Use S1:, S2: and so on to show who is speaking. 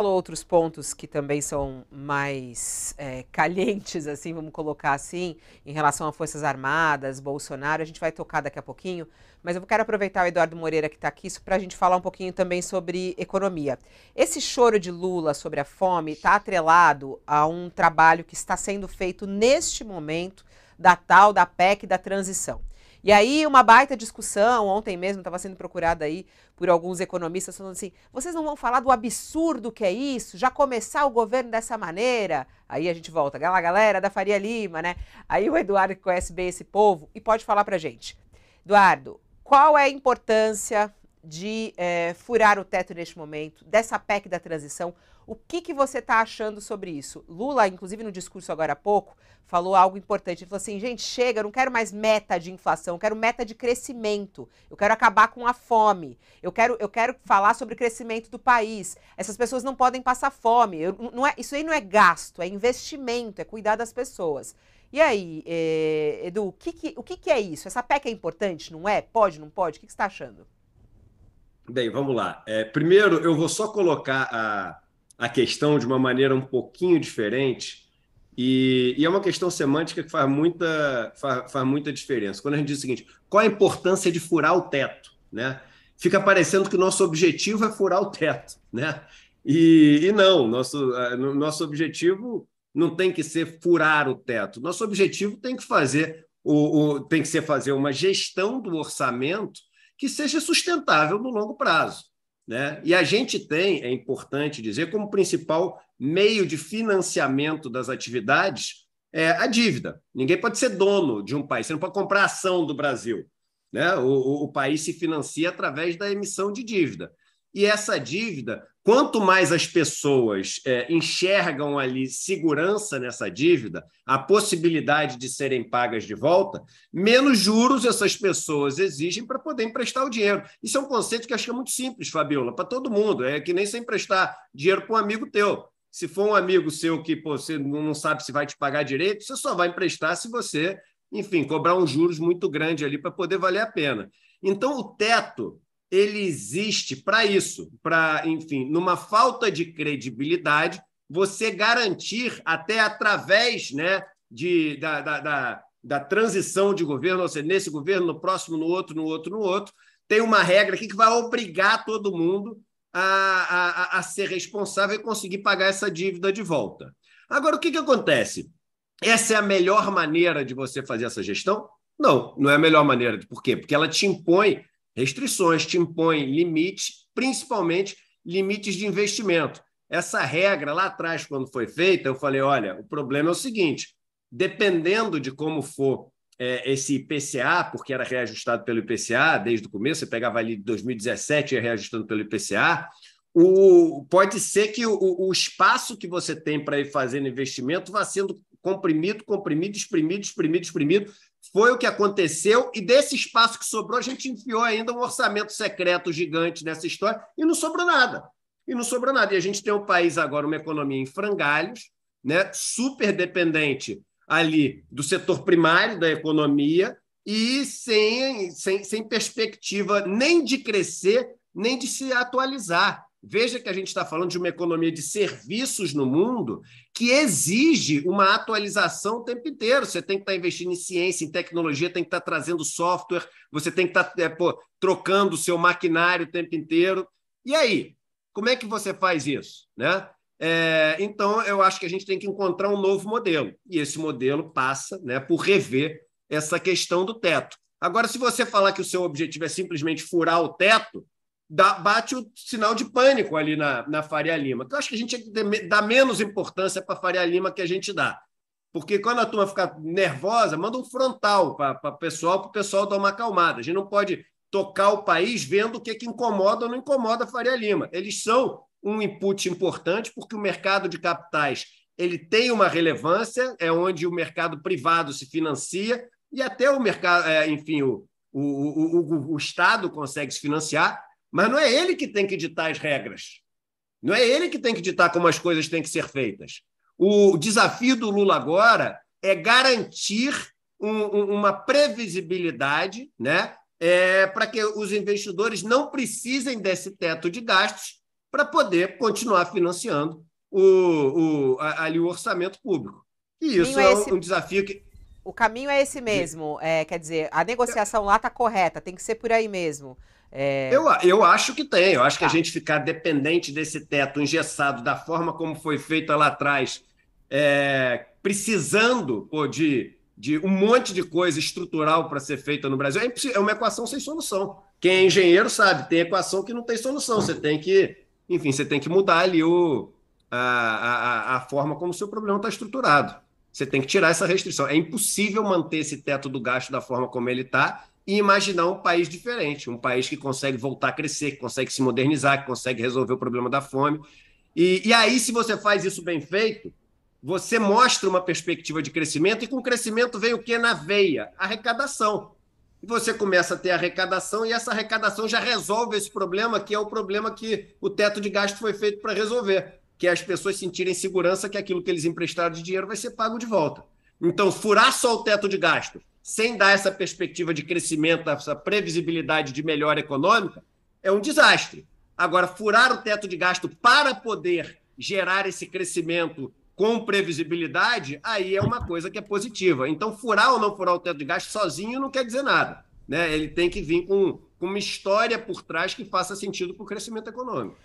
S1: falou outros pontos que também são mais é, calientes, assim, vamos colocar assim, em relação a Forças Armadas, Bolsonaro, a gente vai tocar daqui a pouquinho, mas eu quero aproveitar o Eduardo Moreira que está aqui para a gente falar um pouquinho também sobre economia. Esse choro de Lula sobre a fome está atrelado a um trabalho que está sendo feito neste momento da tal da PEC da transição. E aí, uma baita discussão, ontem mesmo estava sendo procurada aí por alguns economistas falando assim: vocês não vão falar do absurdo que é isso, já começar o governo dessa maneira? Aí a gente volta, a galera da Faria Lima, né? Aí o Eduardo que conhece bem esse povo e pode falar para gente. Eduardo, qual é a importância de é, furar o teto neste momento, dessa PEC da transição? O que, que você está achando sobre isso? Lula, inclusive no discurso agora há pouco, falou algo importante. Ele falou assim: gente, chega, eu não quero mais meta de inflação, eu quero meta de crescimento, eu quero acabar com a fome, eu quero, eu quero falar sobre o crescimento do país. Essas pessoas não podem passar fome. Eu, não é, isso aí não é gasto, é investimento, é cuidar das pessoas. E aí, eh, Edu, o que, que, o que, que é isso? Essa PEC é importante, não é? Pode, não pode? O que, que você está achando?
S2: Bem, vamos lá. É, primeiro, eu vou só colocar a a questão de uma maneira um pouquinho diferente. E, e é uma questão semântica que faz muita, faz, faz, muita diferença. Quando a gente diz o seguinte, qual a importância de furar o teto? Né? Fica parecendo que o nosso objetivo é furar o teto. Né? E, e não, nosso, nosso objetivo não tem que ser furar o teto. Nosso objetivo tem que fazer o, o, tem que ser fazer uma gestão do orçamento que seja sustentável no longo prazo. Né? E a gente tem, é importante dizer, como principal meio de financiamento das atividades é a dívida. Ninguém pode ser dono de um país, você não pode comprar ação do Brasil. Né? O, o, o país se financia através da emissão de dívida. E essa dívida, quanto mais as pessoas é, enxergam ali segurança nessa dívida, a possibilidade de serem pagas de volta, menos juros essas pessoas exigem para poder emprestar o dinheiro. Isso é um conceito que acho que é muito simples, Fabiola, para todo mundo. É que nem você emprestar dinheiro para um amigo teu. Se for um amigo seu que pô, você não sabe se vai te pagar direito, você só vai emprestar se você, enfim, cobrar uns juros muito grande ali para poder valer a pena. Então, o teto ele existe para isso, para, enfim, numa falta de credibilidade, você garantir até através né, de, da, da, da, da transição de governo, ou seja, nesse governo, no próximo, no outro, no outro, no outro, tem uma regra aqui que vai obrigar todo mundo a, a, a ser responsável e conseguir pagar essa dívida de volta. Agora, o que, que acontece? Essa é a melhor maneira de você fazer essa gestão? Não, não é a melhor maneira. Por quê? Porque ela te impõe restrições, te impõe limites, principalmente limites de investimento. Essa regra lá atrás, quando foi feita, eu falei: olha, o problema é o seguinte, dependendo de como for é, esse IPCA, porque era reajustado pelo IPCA desde o começo, você pegava ali de 2017 e ia reajustando pelo IPCA, o, pode ser que o, o espaço que você tem para ir fazendo investimento vá sendo comprimido, comprimido, exprimido, exprimido, exprimido. Foi o que aconteceu, e desse espaço que sobrou, a gente enfiou ainda um orçamento secreto gigante nessa história, e não sobrou nada. E não sobrou nada. E a gente tem um país agora, uma economia em frangalhos, né? super dependente ali do setor primário da economia, e sem, sem, sem perspectiva nem de crescer, nem de se atualizar. Veja que a gente está falando de uma economia de serviços no mundo que exige uma atualização o tempo inteiro. Você tem que estar tá investindo em ciência, em tecnologia, tem que estar tá trazendo software, você tem que estar tá, é, trocando o seu maquinário o tempo inteiro. E aí, como é que você faz isso? Né? É, então, eu acho que a gente tem que encontrar um novo modelo. E esse modelo passa né, por rever essa questão do teto. Agora, se você falar que o seu objetivo é simplesmente furar o teto, dá, bate o sinal de pânico ali na, na Faria Lima. Então, acho que a gente tem que dar menos importância para a Faria Lima que a gente dá. Porque quando a turma fica nervosa, manda um frontal para o pessoal, para o pessoal dar uma acalmada. A gente não pode tocar o país vendo o que, que incomoda ou não incomoda a Faria Lima. Eles são um input importante, porque o mercado de capitais ele tem uma relevância, é onde o mercado privado se financia e até o mercado, é, enfim, o, o, o, o Estado consegue se financiar, mas não é ele que tem que ditar as regras. Não é ele que tem que ditar como as coisas têm que ser feitas. O desafio do Lula agora é garantir um, uma previsibilidade né, é, para que os investidores não precisem desse teto de gastos para poder continuar financiando o, o, ali o orçamento público. E isso é um, desafio que
S1: o caminho é esse mesmo. É, quer dizer, a negociação lá está correta, tem que ser por aí mesmo.
S2: É... Eu, eu acho que tem. Eu acho tá. que a tá. gente ficar dependente desse teto engessado, da forma como foi feita lá atrás, é, precisando pô, de, de um monte de coisa estrutural para ser feita no Brasil, é, é uma equação sem solução. Quem é engenheiro sabe, tem equação que não tem solução. Você tem que, enfim, você tem que mudar ali o, a, a, a forma como o seu problema está estruturado. Você tem que tirar essa restrição. É impossível manter esse teto do gasto da forma como ele está e imaginar um país diferente, um país que consegue voltar a crescer, que consegue se modernizar, que consegue resolver o problema da fome. E, e, aí, se você faz isso bem feito, você mostra uma perspectiva de crescimento, e com crescimento vem o que na veia? Arrecadação. E você começa a ter arrecadação, e essa arrecadação já resolve esse problema, que é o problema que o teto de gasto foi feito para resolver que é as pessoas sentirem segurança que aquilo que eles emprestaram de dinheiro vai ser pago de volta. Então, furar só o teto de gasto, sem dar essa perspectiva de crescimento, essa previsibilidade de melhora econômica, é um desastre. Agora, furar o teto de gasto para poder gerar esse crescimento com previsibilidade, aí é uma coisa que é positiva. Então, furar ou não furar o teto de gasto sozinho não quer dizer nada. Né? Ele tem que vir com, com uma história por trás que faça sentido para o crescimento econômico.